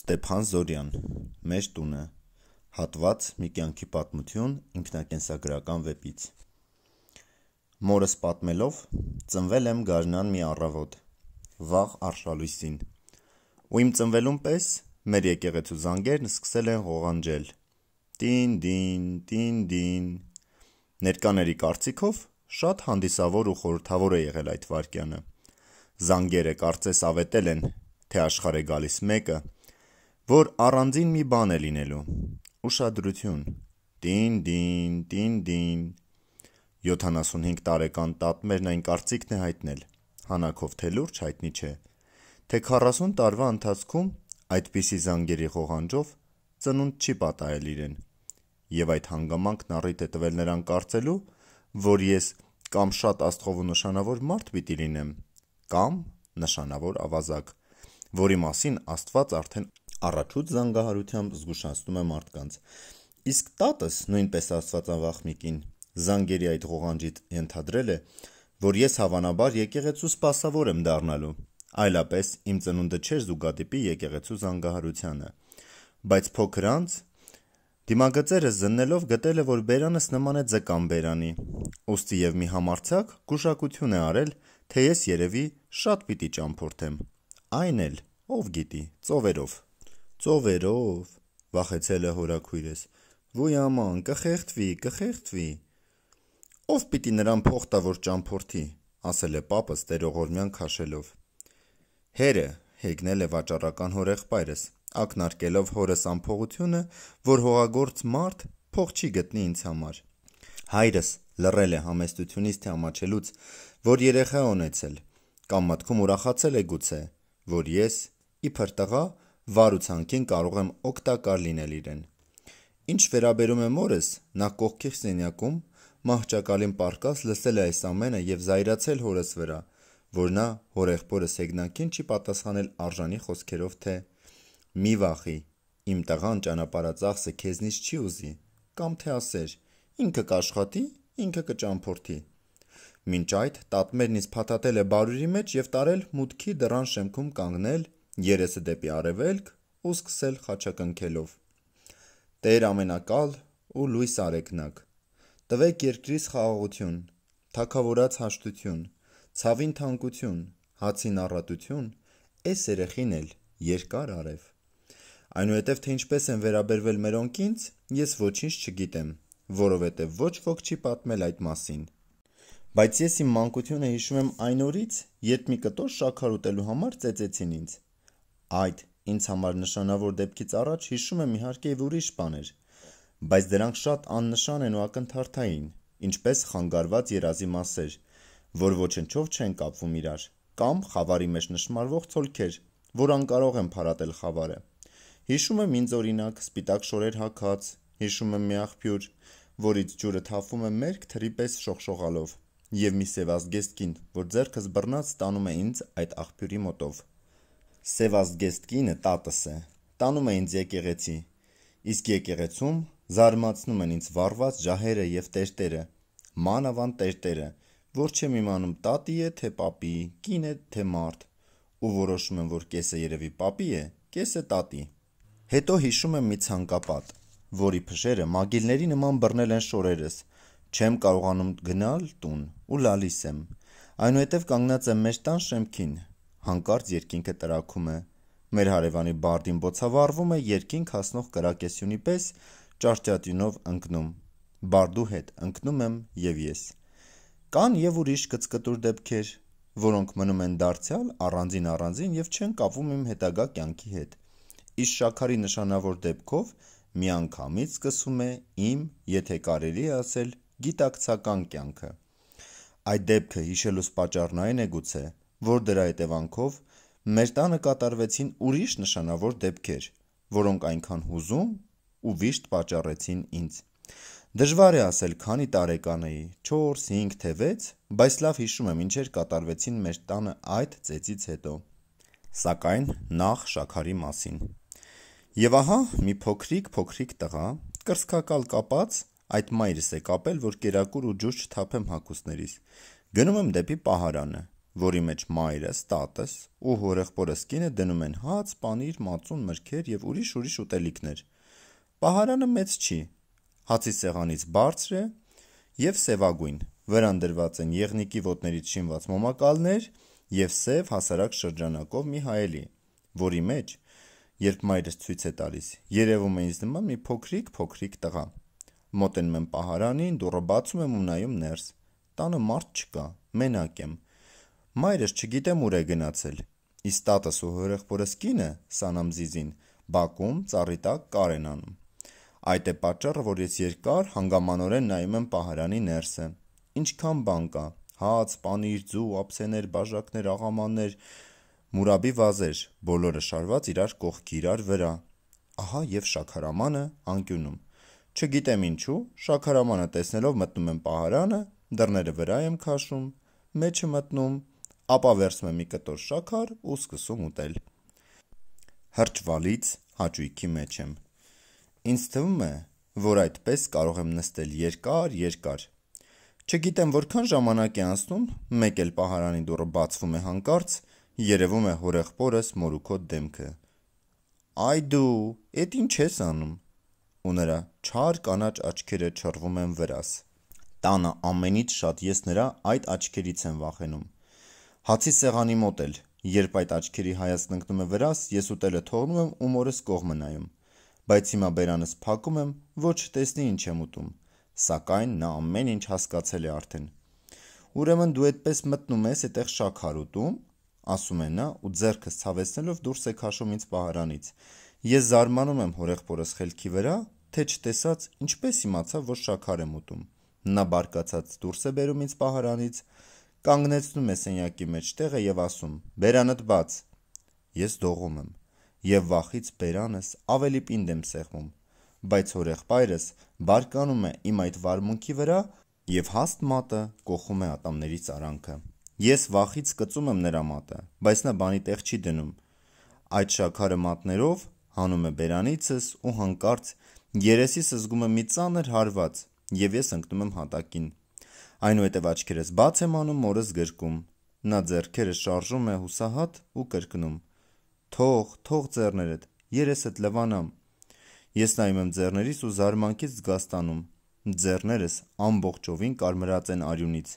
Ստեփան Զորյան Մեր տունը Հատված Մի կյանքի պատմություն ինքնակենսագրական վեպից Մորս պատմելով ծնվել եմ Գարնան մի առավոտ վաղ արշալույսին ու իմ ծնվելուն պես մեր եկեղեցու զանգերն սկսել են ղողանջել տին դին տին դին ներկաների կարծիքով շատ հանդիսավոր ու խորթավոր է եղել այդ վարքյանը զանգերը կարծես ավետել են թե աշխարհ է գալիս մեկը որ առանձին մի բան է լինելու։ Ուշադրություն։ Դին դին դին դին 75 տարեկան տատմերն այն կարծիքն է հայտնել։ Հանակով թե լուրջ հայտնի չէ, թե 40 տարվա ընթացքում այդպիսի զանգերի խողանջով ծնունդ չի պատահել իրեն։ Եվ այդ հանգամանքն առիթ է տվել նրան կարծելու, որ ես կամ շատ աստղով ու նշանավոր մարդ պիտի լինեմ, կամ նշանավոր ավազակ, որի մասին Աստված արդեն առաջուց զանգահարությամբ զգուշացնում է մարդկանց։ Իսկ տատս նույնպես ասված անվախմիկին զանգերի այդ ղողանջից ենթադրել է, որ ես հավանաբար եկեղեցու սպասավոր եմ դառնալու։ Այլապես իմ ծնունդը չէր զուգադիպի եկեղեցու զանգահարությանը։ Բայց փոքր անց դիմագծերը զննելով գտել է, որ բերանս նման է ձկան բերանի։ Ոստի եւ մի համարցակ գուշակություն է արել, թե ես երևի շատ պիտի ճամփորդեմ։ Այն էլ, ով գիտի, ծովերով ծովերով, վախեցել է հորաքույրս։ Ոյ աման, կխեղդվի, կխեղդվի։ Ով պիտի նրան փող տա, որ ճամփորդի, ասել է papas տերողորմյան քաշելով։ Հերը հեգնել է վաճառական հորեղբայրս, ակնարկելով հորս ամփողությունը, որ հողագործ մարդ փող չի գտնի ինձ համար։ Հայրս լռել է համեստությունից թե ամաչելուց, որ երեխա ունեցել, կամ մտքում ուրախացել է գուցե, որ ես իբր տղա վարուցանքին կարող եմ օգտակար լինել իրեն։ Ինչ վերաբերում է մորս, նա կողքի սենյակում մահճակալին պարկած լսել է այս ամենը եւ զայրացել հորս վրա, որ նա հորեղբորս հեգնակին չի պատասխանել արժանի խոսքերով թե «Մի վախի, իմ տղան ճանապարհածախսը քեզնից չի ուզի» կամ թե ասեր «Ինքը կաշխատի, ինքը կճամփորդի»։ Մինչ այդ տատմերն ինձ փաթաթել է բարուրի մեջ եւ տարել մուտքի դռան շեմքում կանգնել երեսը դեպի արևելք ու սկսել խաչակնքելով. Տեր ամենակալ ու լույս արեգնակ, տվեք երկրիս խաղաղություն, թակավորած հաշտություն, ցավին թանկություն, հացին առատություն, այս երեխին էլ երկար արև։ Այնուհետև թե ինչպես են վերաբերվել մերոնք ինձ, ես ոչինչ չգիտեմ, որովհետև ոչ ոք չի պատմել այդ մասին։ Բայց ես իմ մանկությունը հիշում եմ այն օրից, երբ մի կտոր շաքար ուտելու համար ծեծեցին ինձ։ Այդ ինձ համար նշանավոր դեպքից առաջ հիշում եմ իհարկե եւ ուրիշ բաներ, բայց դրանք շատ աննշան են ու ակնթարթային, ինչպես խանգարված երազի մասեր, որ ոչնչով չեն կապվում իրար, կամ խավարի մեջ նշмарվող ցոլքեր, որ անկարող են փարատել խավարը։ Հիշում եմ ինձ օրինակ սպիտակ շորեր հակած, հիշում եմ մի աղբյուր, որից ջուրը թափվում է մերկ թրի պես շողշողալով, եւ մի սևազգեստ կին, որ ձեռքս բռնած տանում է ինձ այդ աղբյուրի մոտով։ Սևազգեստ կինը տատս է։ Տանում է ինձ եկեղեցի։ Իսկ եկեղեցում զարմացնում են ինձ վառված ջահերը եւ տերտերը, մանավան տերտերը, որ չեմ իմանում տատի է թե papi, կին է թե մարդ, ու որոշում եմ, որ կեսը երևի papi է, կեսը տատի։ Հետո հիշում եմ մի ցանկապատ, որի փշերը մագիլների նման բռնել են շորերս։ Չեմ կարողանում գնալ տուն ու լալիս եմ։ Այնուհետև կանգնած եմ մեր տան շեմքին, Հանկարծ երկինքը տրակում է։ Մեր հարևանի բարդին բոցավառվում է երկինք հասնող կրակեսյունի պես ճարճատյունով ընկնում։ Բարդու հետ ընկնում եմ եւ ես։ Կան եւ ուրիշ կծկտուր դեպքեր, որոնք մնում են դարձյալ առանձին առանձին եւ չեն կապվում իմ հետագա կյանքի հետ։ Իս շաքարի նշանավոր դեպքով միանգամից սկսում է իմ, եթե կարելի է ասել, գիտակցական կյանքը։ Այդ դեպքը հիշելուս պատճառն այն է գուցե, որ դրա հետևանքով մեր տանը կատարվեցին ուրիշ նշանավոր դեպքեր, որոնք այնքան հուզում ու վիշտ պատճառեցին ինձ։ Դժվար է ասել, քանի տարեկան էի, 4, 5 թե 6, բայց լավ հիշում եմ ինչեր կատարվեցին մեր տանը այդ ծեծից հետո։ Սակայն նախ շաքարի մասին։ Եվ ահա մի փոքրիկ-փոքրիկ տղա, կրսկակալ կապած, այդ մայրս է կապել, որ կերակուր ու ջուր չթափեմ հագուստներից։ Գնում եմ դեպի պահարանը որի մեջ մայրս, տատս ու հորեղբորս կինը դնում են հաց, պանիր, մածուն, մրգեր եւ ուրիշ-ուրիշ ուտելիքներ։ Պահարանը մեծ չի։ Հացի սեղանից բարձր է եւ սևագույն։ Վրան դրված են եղնիկի ոտներից շինված մոմակալներ եւ սև հասարակ շրջանակով մի հայելի, որի մեջ, երբ մայրս ցույց է տալիս, երևում է ինձ նման մի փոքրիկ-փոքրիկ տղա։ Մոտենում եմ պահարանին, դուռը բացում եմ ու նայում ներս։ Տանը մարդ չկա, մենակ եմ։ Մայրս չգիտեմ ուր է գնացել։ Իսկ տատս ու հորեղբորս կինը, Սանամզիզին, Բաքում ծառի տակ կար են անում։ Այդ է պատճառը, որ ես երկար հանգամանորեն նայում եմ պահարանի ներսը։ Ինչքան բան կա՝ հաց, պանիր, ձու, ափսեներ, բաժակներ, աղամաններ, մուրաբի վազեր, բոլորը շարված իրար կողքի իրար վրա։ Ահա եւ շաքարամանը անկյունում։ Չգիտեմ ինչու, շաքարամանը տեսնելով մտնում եմ պահարանը, դռները վրա եմ քաշում, մեջը մտնում, ապա վերցնում եմ մի կտոր շաքար ու սկսում ուտել։ Հրճվալից հաճույքի մեջ եմ։ Ինձ թվում է, որ այդպես կարող եմ նստել երկար-երկար։ Չգիտեմ որքան ժամանակ է անցնում, մեկ էլ պահարանի դուռը բացվում է հանկարծ, երևում է հորեղբորս մորուքոտ դեմքը։ Այ դու, այդ ինչ ես անում։ Ու նրա չար կանաչ աչքերը չռվում են վրաս։ Տանը ամենից շատ ես նրա այդ աչքերից եմ վախենում։ Հացի սեղանի մոտ էլ, երբ այդ աչքերի հայացն ընկնում է վրաս, ես ուտելը թողնում եմ ու մորս կողմը նայում։ Բայց հիմա բերանս փակում եմ, ոչ տեսնի ինչ եմ ուտում։ Սակայն նա ամեն ինչ հասկացել է արդեն։ Ուրեմն դու այդպես մտնում ես, այդեղ շաքար ուտում, ասում է նա ու ձեռքը ցավեցնելով դուրս է քաշում ինձ պահարանից։ Ես զարմանում եմ հորեղբորս խելքի վրա, թե չտեսած ինչպես իմացա, որ շաքար եմ ուտում։ Նա բարկացած դուրս է բերում ինձ պահարանից, կանգնեցնում է սենյակի մեջտեղը եւ ասում. «Բերանդ բաց»։ Ես դողում եմ եւ վախից բերանս ավելի պինդ եմ սեղմում, բայց հորեղբայրս բարկանում է իմ այդ վարմունքի վրա եւ հաստ մատը կողում է ատամների цаրանքը։ Ես վախից կծում եմ նրա մատը, բայց նա բանի տեղ չի դնում։ Այդ շաքարը մատներով հանում է բերանիցս ու հանկարծ երեսիս զգում եմ մի ծանր հարված եւ ես ընկնում եմ հատակին։ Այնուհետև աչքերս բաց եմ անում, մորս գրկում։ Նա ձեռքերը շարժում է հուսահատ ու կրկնում. «Թող, թող ձեռներդ, երեսդ լվանամ»։ Ես նայում եմ ձեռներիս ու զարմանքից զգաստանում։ Ձեռներս ամբողջովին կարմրած են արյունից։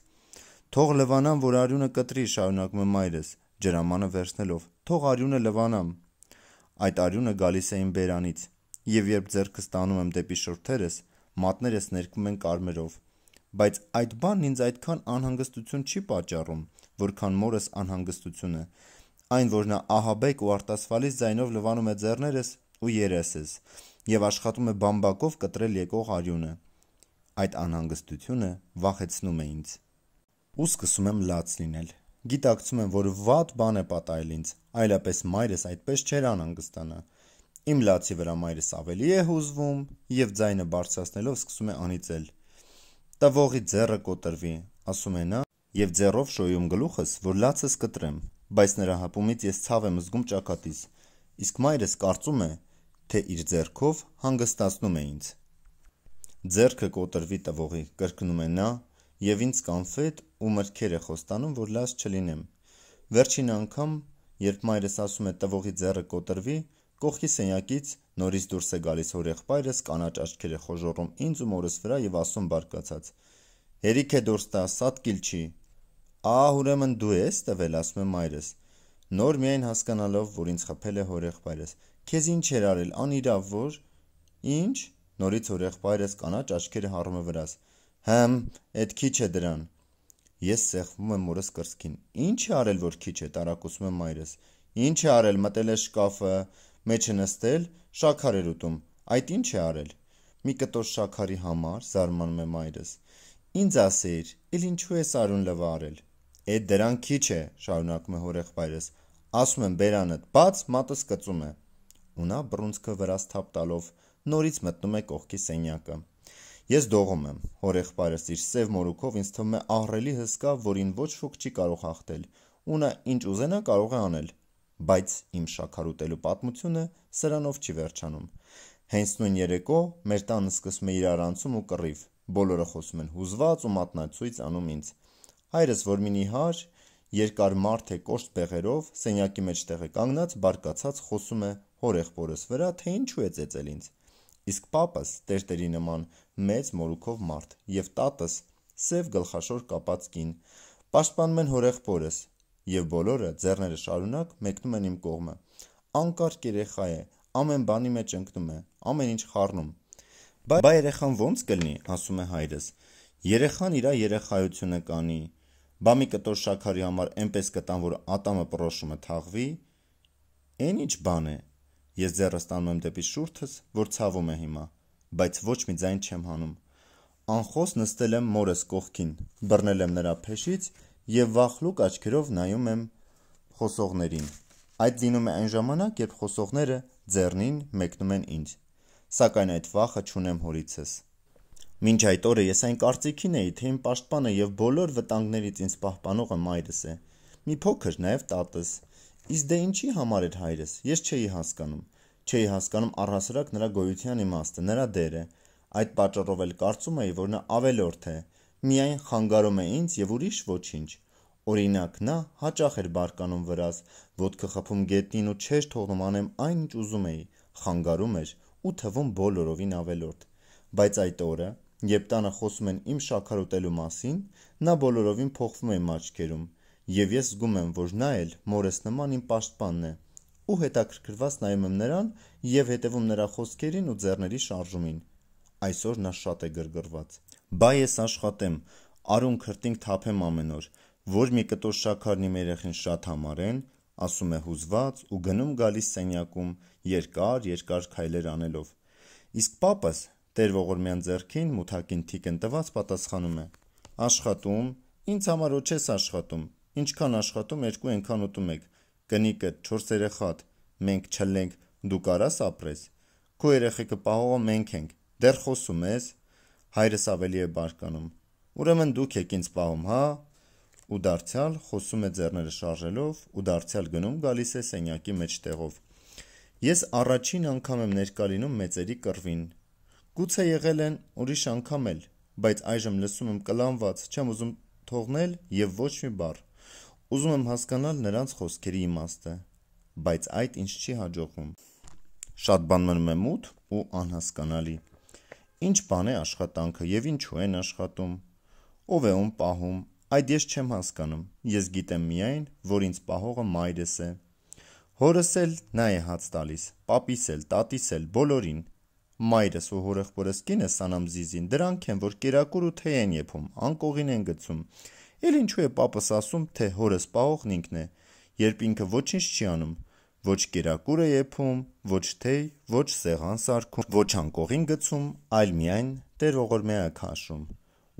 «Թող լվանամ, որ արյունը կտրի», շարունակում է մայրս, ջրամանը վերցնելով։ «Թող արյունը լվանամ»։ Այդ արյունը գալիս է իմ բերանից, եւ երբ ձեռքս տանում եմ դեպի շորթերս, մատներս ներկվում են կարմերով բայց այդ բանն ինձ այդքան անհանգստություն չի պատճառում, որքան մորս անհանգստությունը։ Այն, որ նա ահաբեկ ու արտասվալից ձայնով լվանում է ձեռներս ու երեսս եւ աշխատում է բամբակով կտրել եկող արյունը։ Այդ անհանգստությունը վախեցնում է ինձ։ Ու սկսում եմ լաց լինել։ Գիտակցում եմ, որ վատ բան է պատահել ինձ, այլապես մայրս այդպես չէր անհանգստանա։ Իմ լացի վրա մայրս ավելի է հուզվում եւ ձայնը բարձրացնելով սկսում է անիծել տվողի ձեռը կոտրվի, ասում է նա, եւ ձեռով շոյում գլուխս, որ լացս կտրեմ, բայց նրա հապումից ես ցավ եմ զգում ճակատիս։ Իսկ մայրս կարծում է, թե իր ձեռքով հանգստացնում է ինձ։ Ձեռքը կոտրվի տվողի, կրկնում է նա, եւ ինձ կանֆետ ու մրգեր է խոստանում, որ լաց չլինեմ։ Վերջին անգամ, երբ մայրս ասում է տվողի ձեռը կոտրվի, կողքի սենյակից Նորից դուրս է գալիս հորեղբայրս, կանաչ աչքերը խոժոռում ինձ ու մորս վրա եւ ասում բարկացած. «Հերիք է դուրս տա, սատկիլ չի»։ «Ահ, ուրեմն դու ես տվել», ասում է մայրս։ Նոր միայն հասկանալով, որ ինձ խփել է հորեղբայրս։ «Քեզ ինչ էր արել, անիրավ որ»։ «Ինչ»։ Նորից հորեղբայրս կանաչ աչքերը հառում է վրաս։ «Հմ, այդ քիչ է դրան»։ Ես սեղմում եմ մորս կրծքին։ «Ինչ է արել, որ քիչ է», տարակուսում է մայրս։ «Ինչ է արել, մտել է շկաֆը» Մեջը նստել, շաքար էր ուտում։ Այդ ի՞նչ է արել։ Մի կտոր շաքարի համար զարմանում է մայրս։ Ինձ ասեիր, իլ ինչու ես արուն լվարել։ Էդ դրան քիչ է, շարունակում է հորեղբայրս։ Ասում եմ բերանդ, բաց մատս կծում է։ Ու նա բռունցքը վրաս թափ տալով նորից մտնում է կողքի սենյակը։ Ես դողում եմ։ Հորեղբայրս իր սև մորուքով ինձ թվում է ահռելի հսկա, որին ոչ ոք չի կարող հաղթել։ Ու նա ինչ ուզենա կարող է անել։ Բայց իմ շաքարուտելու պատմությունը սրանով չի վերջանում։ Հենց նույն երեկո մեր տանը սկսում է իր արանցում ու կռիվ։ Բոլորը խոսում են հուզված ու մատնացույց անում ինձ։ Հայրս, որ մի նիհար երկար մարդ է կոշտ բեղերով, սենյակի մեջտեղ է կանգնած, բարկացած խոսում է հոր եղբորս վրա, թե ինչու է ծեծել ինձ։ Իսկ papas տերտերի նման մեծ մորուքով մարդ եւ տատս սև գլխաշոր կապած կին։ Պաշտպանում են հոր եղբորս, եւ բոլորը ձեռները շարունակ մեկնում են իմ կողմը։ Անկարգ երեխա է, ամեն բանի մեջ ընկնում է, ամեն ինչ խառնում։ Բայ բայ երեխան ո՞նց կլինի, ասում է հայրս։ Երեխան իր երեխայությունը կանի։ Բա մի կտոր շաքարի համար այնպես կտան, որ ատամը պրոշումը թաղվի։ Էն ինչ բան է։ Ես ձեռս տանում եմ դեպի շուրթս, որ ցավում է հիմա, բայց ոչ մի ձայն չեմ հանում։ Անխոս նստել եմ մորս կողքին, բռնել եմ նրա փեշից եւ վախլուկ աչքերով նայում եմ խոսողներին։ Այդ լինում է այն ժամանակ, երբ խոսողները ձեռնին մեկնում են ինձ։ Սակայն այդ վախը չունեմ հորիցս։ Մինչ այդ օրը ես այն կարծիքին էի, թե իմ պաշտպանը եւ բոլոր վտանգներից ինձ պահպանողը մայրս է։ Մի փոքր նաեւ տատս։ Իսկ դե ինչի համար էր հայրս։ Ես չէի հասկանում։ Չէի հասկանում առհասարակ նրա գոյության իմաստը, նրա դերը։ Այդ պատճառով էլ կարծում էի, որ նա ավելորդ է, միայն խանգարում է ինձ եւ ուրիշ ոչինչ։ Օրինակ նա հաճախ էր բարկանում վրաս, ոդկը խփում գետնին ու չէր թողնում անեմ այն ինչ ուզում էի, խանգարում էր ու թվում բոլորովին ավելորդ։ Բայց այդ օրը, երբ տանը խոսում են իմ շաքար ուտելու մասին, նա բոլորովին փոխվում է մաչքերում, եւ ես զգում եմ, որ նա էլ մորս նման իմ պաշտպանն է։ Ու հետաքրքրված նայում եմ նրան եւ հետեւում նրա խոսքերին ու ձեռների շարժումին։ Այսօր նա շատ է գրգռված։ Բա ես աշխատեմ, արուն քրտինք թափեմ ամեն օր, որ մի կտոր շաքարն իմ երախին շատ համարեն, ասում է հուզված ու գնում գալիս սենյակում երկար-երկար քայլեր անելով։ Իսկ papas Տեր Ողորմյան ձեռքին մութակին թիկն տված պատասխանում է. Աշխատում, ինձ համար ոչ ես աշխատում։ Ինչքան աշխատում, երկու ենքան ուտում եք։ Կնիկը 4 երեխատ, մենք չլենք, դու կարաս ապրես։ Քո երեխեքը պահողը մենք ենք։ Դեռ խոսում ես, հայրս ավելի է բարկանում։ Ուրեմն դուք եք ինձ պահում, հա։ Ու դարձյալ խոսում է ձեռները շարժելով ու դարձյալ գնում գալիս է սենյակի մեջտեղով։ Ես առաջին անգամ եմ ներկալինում մեծերի կռվին։ Գուցե եղել են ուրիշ անգամ էլ, բայց այժմ լսում եմ կլանված, չեմ ուզում թողնել եւ ոչ մի բառ։ Ուզում եմ հասկանալ նրանց խոսքերի իմաստը, բայց այդ ինչ չի հաջողվում։ Շատ բան մնում է մութ ու անհասկանալի ինչ բան է աշխատանքը եւ ինչու են աշխատում, ով է ում պահում, այդ ես չեմ հասկանում։ Ես գիտեմ միայն, որ ինձ պահողը մայրս է։ Հորս էլ նա է հաց տալիս, papis էլ, tatis էլ, բոլորին։ Մայրս ու հորեղբորս կինս անամզիզին դրանք են, որ կերակուր ու թեյ են եփում, անկողին են գցում։ Էլ ինչու է papս ասում, թե հորս պահողն ինքն է, երբ ինքը ոչինչ չի անում։ Ոչ կերակուր է եփում, ոչ թեյ, ոչ սեղան սարքում, ոչ անկողին գցում, այլ միայն Տեր ողորմեա քաշում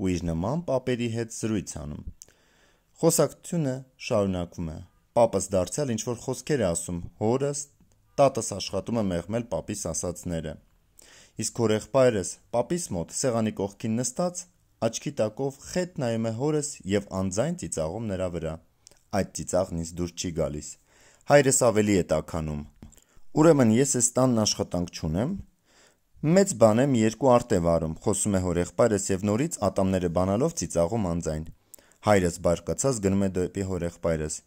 ու իր նման պապերի հետ զրույց անում։ Խոսակցությունը շարունակվում է։ Պապս դարձյալ ինչ որ խոսքեր է ասում հորս, տատս աշխատում է մեղմել պապիս ասացները։ Իսկ հորեղբայրս պապիս մոտ սեղանի կողքին նստած աչքի տակով խետ նայում է հորս եւ անձայն ծիծաղում նրա վրա։ Այդ ծիծաղն ինձ դուր չի գալիս հայրս ավելի է տականում։ Ուրեմն ես էս տանն աշխատանք չունեմ։ Մեծ բան եմ երկու արտև արում, խոսում է հորեղբայրս եւ նորից ատամները բանալով ծիծաղում անձայն։ Հայրս բարկացած գնում է դեպի հորեղբայրս։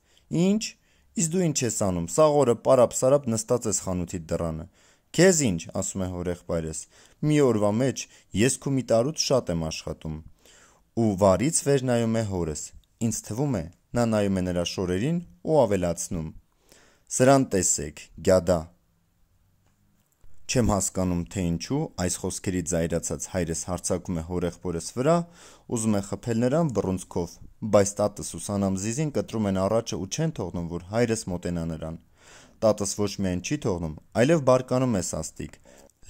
Ինչ։ Իս դու ինչ ես անում։ Սա օրը պարապ-սարապ նստած ես խանութի դռանը։ Քեզ ինչ, ասում է հորեղբայրս։ Մի օրվա մեջ ես քու մի տարուց շատ եմ աշխատում։ Ու վարից վեր նայում է հորս։ Ինձ թվում է, նա նայում է նրա շորերին ու ավելացնում. Սրան տեսեք, գյադա։ Չեմ հասկանում, թե ինչու այս խոսքերի զայրացած հայրս հարցակում է հորեղբորս վրա, ուզում է խփել նրան բռունցքով, բայց տատս ու սանամզիզին կտրում են առաջը ու չեն թողնում, որ հայրս մոտենա նրան։ Տատս ոչ միայն չի թողնում, այլև բարկանում է սաստիկ.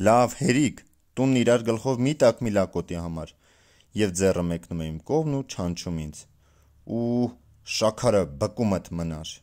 «Լավ, հերիկ, տունն իրար գլխով մի տակ մի լակոտի համար» եւ ձեռը մեկնում է իմ կողմն ու չանչում ինձ։ «Ու շաքարը բկումդ մնար»։